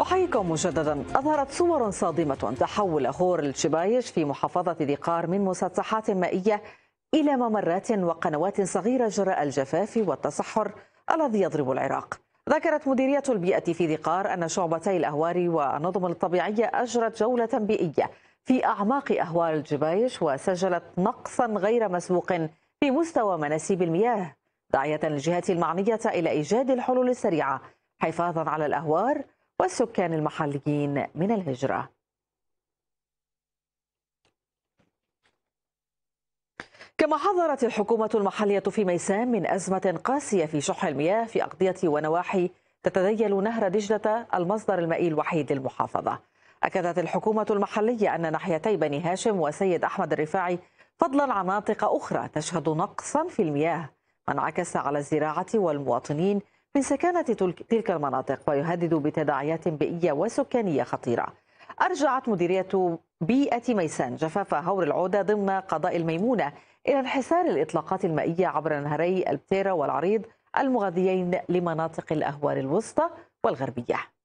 أحييكم مجددا أظهرت صور صادمة تحول غور الشبايش في محافظة ذقار من مسطحات مائية إلى ممرات وقنوات صغيرة جراء الجفاف والتصحر الذي يضرب العراق ذكرت مديرية البيئة في ذقار أن شعبتي الأهوار والنظم الطبيعية أجرت جولة بيئية في أعماق أهوار الجبايش وسجلت نقصا غير مسبوق في مستوى مناسيب المياه داعية الجهات المعنية إلى إيجاد الحلول السريعة حفاظا على الأهوار والسكان المحليين من الهجرة كما حذرت الحكومة المحلية في ميسان من أزمة قاسية في شح المياه في أقضية ونواحي تتذيل نهر دجلة المصدر المائي الوحيد للمحافظة أكدت الحكومة المحلية أن ناحيتي بني هاشم وسيد أحمد الرفاعي فضلا عن مناطق أخرى تشهد نقصا في المياه وانعكس على الزراعة والمواطنين من سكانة تلك المناطق ويهدد بتداعيات بيئية وسكانية خطيرة أرجعت مديرية بيئة ميسان جفاف هور العودة ضمن قضاء الميمونة إلى انحسار الإطلاقات المائية عبر نهري البتيرة والعريض المغذيين لمناطق الأهوار الوسطى والغربية